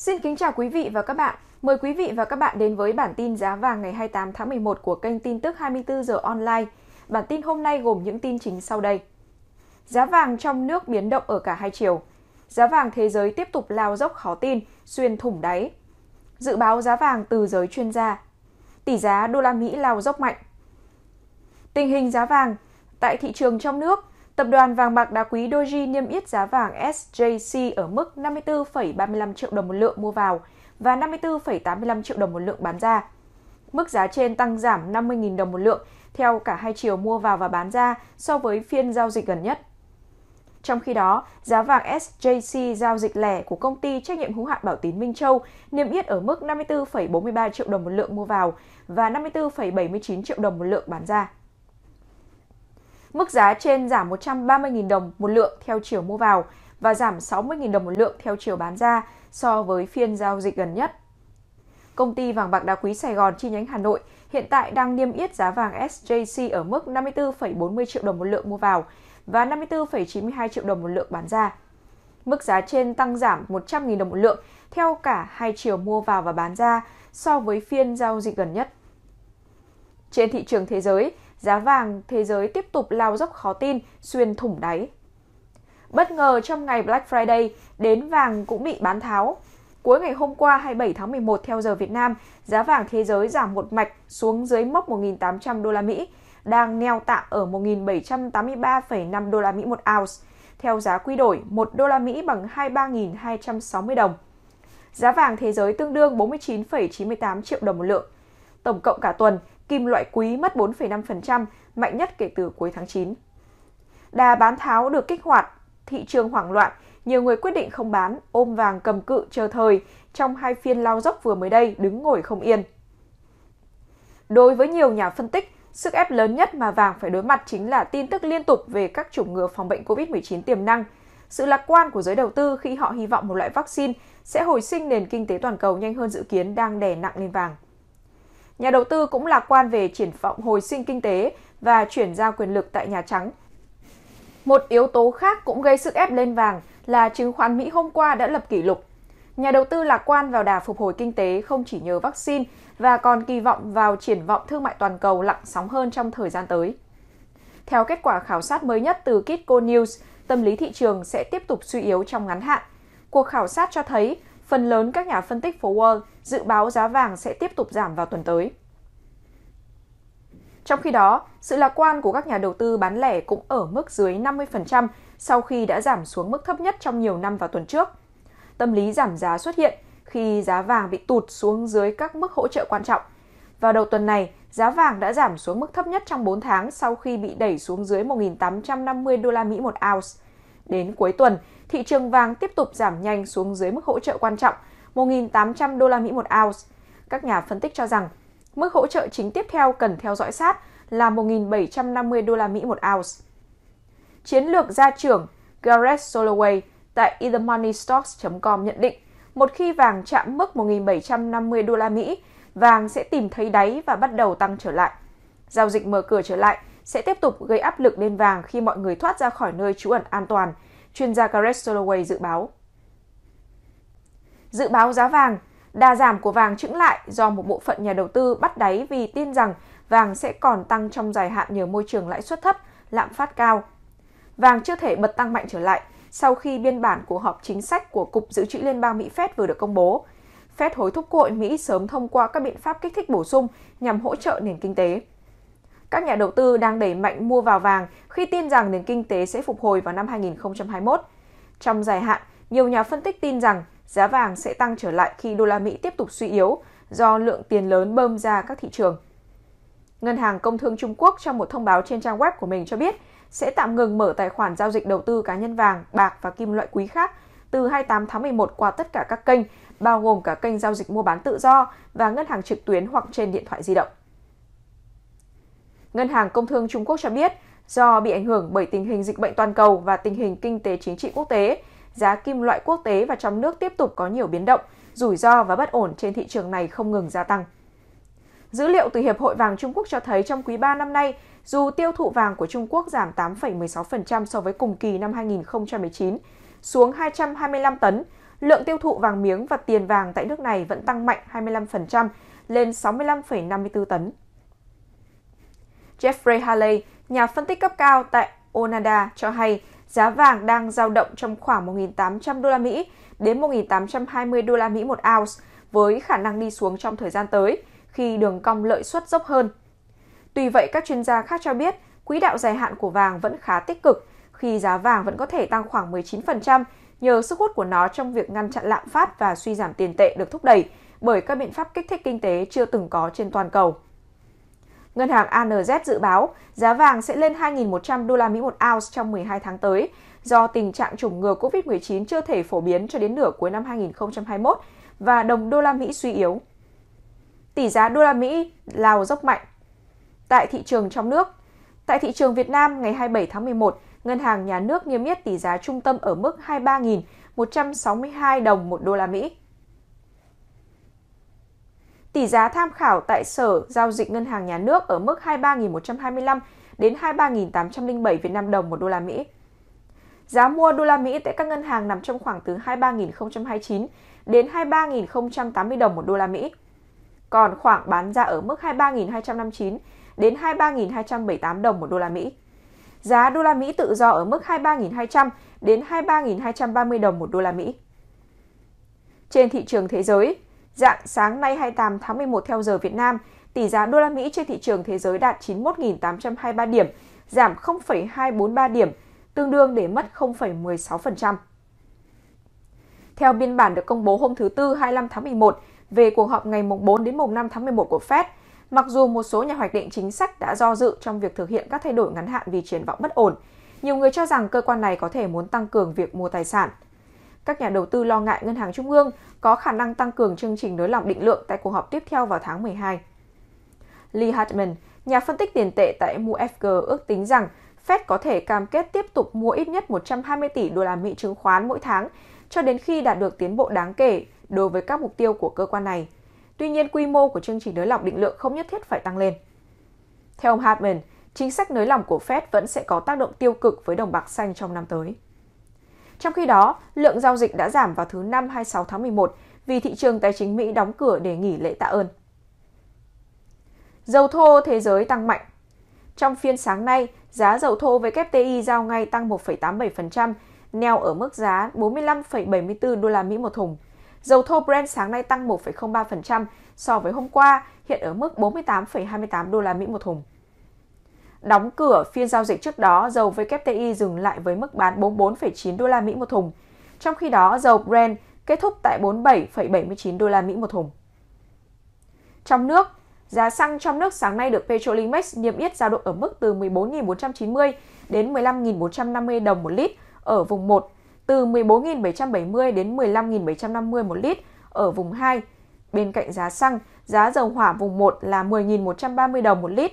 Xin kính chào quý vị và các bạn. Mời quý vị và các bạn đến với bản tin giá vàng ngày 28 tháng 11 của kênh tin tức 24 giờ online. Bản tin hôm nay gồm những tin chính sau đây. Giá vàng trong nước biến động ở cả hai chiều. Giá vàng thế giới tiếp tục lao dốc khó tin, xuyên thủng đáy. Dự báo giá vàng từ giới chuyên gia. Tỷ giá đô la Mỹ lao dốc mạnh. Tình hình giá vàng tại thị trường trong nước Tập đoàn vàng bạc đá quý Doji niêm yết giá vàng SJC ở mức 54,35 triệu đồng một lượng mua vào và 54,85 triệu đồng một lượng bán ra. Mức giá trên tăng giảm 50.000 đồng một lượng theo cả hai chiều mua vào và bán ra so với phiên giao dịch gần nhất. Trong khi đó, giá vàng SJC giao dịch lẻ của công ty trách nhiệm hữu hạn Bảo Tín Minh Châu niêm yết ở mức 54,43 triệu đồng một lượng mua vào và 54,79 triệu đồng một lượng bán ra. Mức giá trên giảm 130.000 đồng một lượng theo chiều mua vào và giảm 60.000 đồng một lượng theo chiều bán ra so với phiên giao dịch gần nhất. Công ty vàng bạc đá quý Sài Gòn chi nhánh Hà Nội hiện tại đang niêm yết giá vàng SJC ở mức 54,40 triệu đồng một lượng mua vào và 54,92 triệu đồng một lượng bán ra. Mức giá trên tăng giảm 100.000 đồng một lượng theo cả hai chiều mua vào và bán ra so với phiên giao dịch gần nhất. Trên thị trường thế giới, giá vàng thế giới tiếp tục lao dốc khó tin, xuyên thủng đáy. Bất ngờ trong ngày Black Friday, đến vàng cũng bị bán tháo. Cuối ngày hôm qua 27 tháng 11 theo giờ Việt Nam, giá vàng thế giới giảm một mạch xuống dưới mốc 1.800 đô la Mỹ, đang neo tạm ở 1.783,5 đô la Mỹ một ounce, theo giá quy đổi 1 đô la Mỹ bằng 23.260 đồng. Giá vàng thế giới tương đương 49,98 triệu đồng một lượng. Tổng cộng cả tuần, kim loại quý mất 4,5%, mạnh nhất kể từ cuối tháng 9. Đà bán tháo được kích hoạt, thị trường hoảng loạn, nhiều người quyết định không bán, ôm vàng cầm cự chờ thời trong hai phiên lao dốc vừa mới đây đứng ngồi không yên. Đối với nhiều nhà phân tích, sức ép lớn nhất mà vàng phải đối mặt chính là tin tức liên tục về các chủng ngừa phòng bệnh COVID-19 tiềm năng, sự lạc quan của giới đầu tư khi họ hy vọng một loại vaccine sẽ hồi sinh nền kinh tế toàn cầu nhanh hơn dự kiến đang đè nặng lên vàng. Nhà đầu tư cũng lạc quan về triển vọng hồi sinh kinh tế và chuyển giao quyền lực tại Nhà Trắng. Một yếu tố khác cũng gây sức ép lên vàng là chứng khoán Mỹ hôm qua đã lập kỷ lục. Nhà đầu tư lạc quan vào đà phục hồi kinh tế không chỉ nhờ vaccine và còn kỳ vọng vào triển vọng thương mại toàn cầu lặng sóng hơn trong thời gian tới. Theo kết quả khảo sát mới nhất từ Kitco News, tâm lý thị trường sẽ tiếp tục suy yếu trong ngắn hạn. Cuộc khảo sát cho thấy phần lớn các nhà phân tích phố Wall dự báo giá vàng sẽ tiếp tục giảm vào tuần tới. Trong khi đó, sự lạc quan của các nhà đầu tư bán lẻ cũng ở mức dưới 50% sau khi đã giảm xuống mức thấp nhất trong nhiều năm vào tuần trước. Tâm lý giảm giá xuất hiện khi giá vàng bị tụt xuống dưới các mức hỗ trợ quan trọng. Vào đầu tuần này, giá vàng đã giảm xuống mức thấp nhất trong 4 tháng sau khi bị đẩy xuống dưới 1.850 đô la Mỹ một ounce. Đến cuối tuần, thị trường vàng tiếp tục giảm nhanh xuống dưới mức hỗ trợ quan trọng 1.800 đô la Mỹ một ounce. Các nhà phân tích cho rằng mức hỗ trợ chính tiếp theo cần theo dõi sát là 1.750 đô la Mỹ một ounce. Chiến lược gia trưởng Gareth Soloway tại ethemoneystocks.com nhận định một khi vàng chạm mức 1.750 đô la Mỹ, vàng sẽ tìm thấy đáy và bắt đầu tăng trở lại. Giao dịch mở cửa trở lại sẽ tiếp tục gây áp lực lên vàng khi mọi người thoát ra khỏi nơi trú ẩn an toàn – chuyên gia Gareth Soloway dự báo. Dự báo giá vàng Đà giảm của vàng trứng lại do một bộ phận nhà đầu tư bắt đáy vì tin rằng vàng sẽ còn tăng trong dài hạn nhờ môi trường lãi suất thấp, lạm phát cao. Vàng chưa thể bật tăng mạnh trở lại sau khi biên bản của họp chính sách của Cục Dự trữ Liên bang Mỹ Fed vừa được công bố. Fed hối thúc Quốc hội Mỹ sớm thông qua các biện pháp kích thích bổ sung nhằm hỗ trợ nền kinh tế các nhà đầu tư đang đẩy mạnh mua vào vàng khi tin rằng nền kinh tế sẽ phục hồi vào năm 2021. Trong dài hạn, nhiều nhà phân tích tin rằng giá vàng sẽ tăng trở lại khi đô la Mỹ tiếp tục suy yếu do lượng tiền lớn bơm ra các thị trường. Ngân hàng Công thương Trung Quốc trong một thông báo trên trang web của mình cho biết sẽ tạm ngừng mở tài khoản giao dịch đầu tư cá nhân vàng, bạc và kim loại quý khác từ 28 tháng 11 qua tất cả các kênh, bao gồm cả kênh giao dịch mua bán tự do và ngân hàng trực tuyến hoặc trên điện thoại di động. Ngân hàng Công thương Trung Quốc cho biết, do bị ảnh hưởng bởi tình hình dịch bệnh toàn cầu và tình hình kinh tế chính trị quốc tế, giá kim loại quốc tế và trong nước tiếp tục có nhiều biến động, rủi ro và bất ổn trên thị trường này không ngừng gia tăng. Dữ liệu từ Hiệp hội vàng Trung Quốc cho thấy trong quý 3 năm nay, dù tiêu thụ vàng của Trung Quốc giảm 8,16% so với cùng kỳ năm 2019, xuống 225 tấn, lượng tiêu thụ vàng miếng và tiền vàng tại nước này vẫn tăng mạnh 25% lên 65,54 tấn. Jeffrey Haley, nhà phân tích cấp cao tại Onada cho hay giá vàng đang dao động trong khoảng 1.800 đô la Mỹ đến 1.820 đô la Mỹ một ounce với khả năng đi xuống trong thời gian tới khi đường cong lợi suất dốc hơn. Tuy vậy, các chuyên gia khác cho biết quỹ đạo dài hạn của vàng vẫn khá tích cực khi giá vàng vẫn có thể tăng khoảng 19% nhờ sức hút của nó trong việc ngăn chặn lạm phát và suy giảm tiền tệ được thúc đẩy bởi các biện pháp kích thích kinh tế chưa từng có trên toàn cầu. Ngân hàng ANZ dự báo giá vàng sẽ lên 2.100 đô la Mỹ một ounce trong 12 tháng tới do tình trạng chủng ngừa COVID-19 chưa thể phổ biến cho đến nửa cuối năm 2021 và đồng đô la Mỹ suy yếu. Tỷ giá đô la Mỹ lao dốc mạnh. Tại thị trường trong nước, tại thị trường Việt Nam ngày 27 tháng 11, Ngân hàng Nhà nước niêm yết tỷ giá trung tâm ở mức 23.162 đồng một đô la Mỹ. Tỷ giá tham khảo tại Sở giao dịch Ngân hàng Nhà nước ở mức 23.125 đến 23.807 Việt Nam đồng một đô la Mỹ. Giá mua đô la Mỹ tại các ngân hàng nằm trong khoảng từ 23.029 đến 23.080 đồng một đô la Mỹ. Còn khoảng bán ra ở mức 23.259 đến 23.278 đồng một đô la Mỹ. Giá đô la Mỹ tự do ở mức 23.200 đến 23.230 đồng một đô la Mỹ. Trên thị trường thế giới, Dạng sáng nay 28 tháng 11 theo giờ Việt Nam, tỷ giá đô la Mỹ trên thị trường thế giới đạt 91.823 điểm, giảm 0,243 điểm, tương đương để mất 0,16%. Theo biên bản được công bố hôm thứ Tư 25 tháng 11 về cuộc họp ngày 4 đến 5 tháng 11 của Fed, mặc dù một số nhà hoạch định chính sách đã do dự trong việc thực hiện các thay đổi ngắn hạn vì triển vọng bất ổn, nhiều người cho rằng cơ quan này có thể muốn tăng cường việc mua tài sản – các nhà đầu tư lo ngại ngân hàng trung ương có khả năng tăng cường chương trình nới lỏng định lượng tại cuộc họp tiếp theo vào tháng 12. Lee Hartman, nhà phân tích tiền tệ tại MUFG ước tính rằng Fed có thể cam kết tiếp tục mua ít nhất 120 tỷ đô la Mỹ chứng khoán mỗi tháng cho đến khi đạt được tiến bộ đáng kể đối với các mục tiêu của cơ quan này. Tuy nhiên, quy mô của chương trình nới lỏng định lượng không nhất thiết phải tăng lên. Theo ông Hartman, chính sách nới lỏng của Fed vẫn sẽ có tác động tiêu cực với đồng bạc xanh trong năm tới. Trong khi đó, lượng giao dịch đã giảm vào thứ Năm 26 tháng 11 vì thị trường tài chính Mỹ đóng cửa để nghỉ lễ tạ ơn. Dầu thô thế giới tăng mạnh Trong phiên sáng nay, giá dầu thô với WTI giao ngay tăng 1,87%, neo ở mức giá 45,74 đô la Mỹ một thùng. Dầu thô Brent sáng nay tăng 1,03% so với hôm qua, hiện ở mức 48,28 đô la Mỹ một thùng. Đóng cửa phiên giao dịch trước đó, dầu WTI dừng lại với mức bán 44,9 đô la Mỹ một thùng. Trong khi đó, dầu Brent kết thúc tại 47,79 đô la Mỹ một thùng. Trong nước, giá xăng trong nước sáng nay được Petrolimex niêm yết dao động ở mức từ 14.490 đến 15.450 đồng một lít ở vùng 1, từ 14.770 đến 15.750 một lít ở vùng 2. Bên cạnh giá xăng, giá dầu hỏa vùng 1 là 10.130 đồng một lít,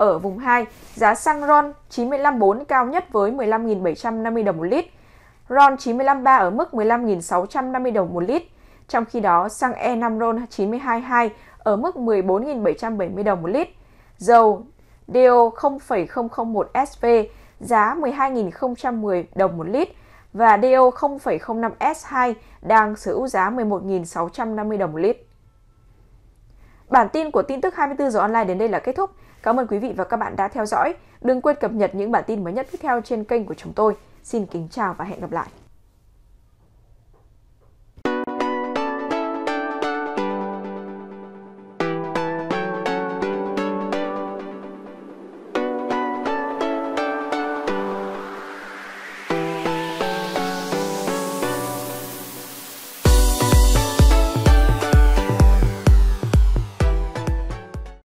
Ở vùng 2, giá xăng RON 954 cao nhất với 15.750 đồng một lít, RON 953 ở mức 15.650 đồng một lít. Trong khi đó, xăng E5 RON 922 ở mức 14.770 đồng một lít. Dầu DO 0,001 SV giá 12.010 đồng một lít và DO 0,05 S2 đang sở hữu giá 11.650 đồng một lít. Bản tin của tin tức 24 giờ online đến đây là kết thúc. Cảm ơn quý vị và các bạn đã theo dõi. Đừng quên cập nhật những bản tin mới nhất tiếp theo trên kênh của chúng tôi. Xin kính chào và hẹn gặp lại.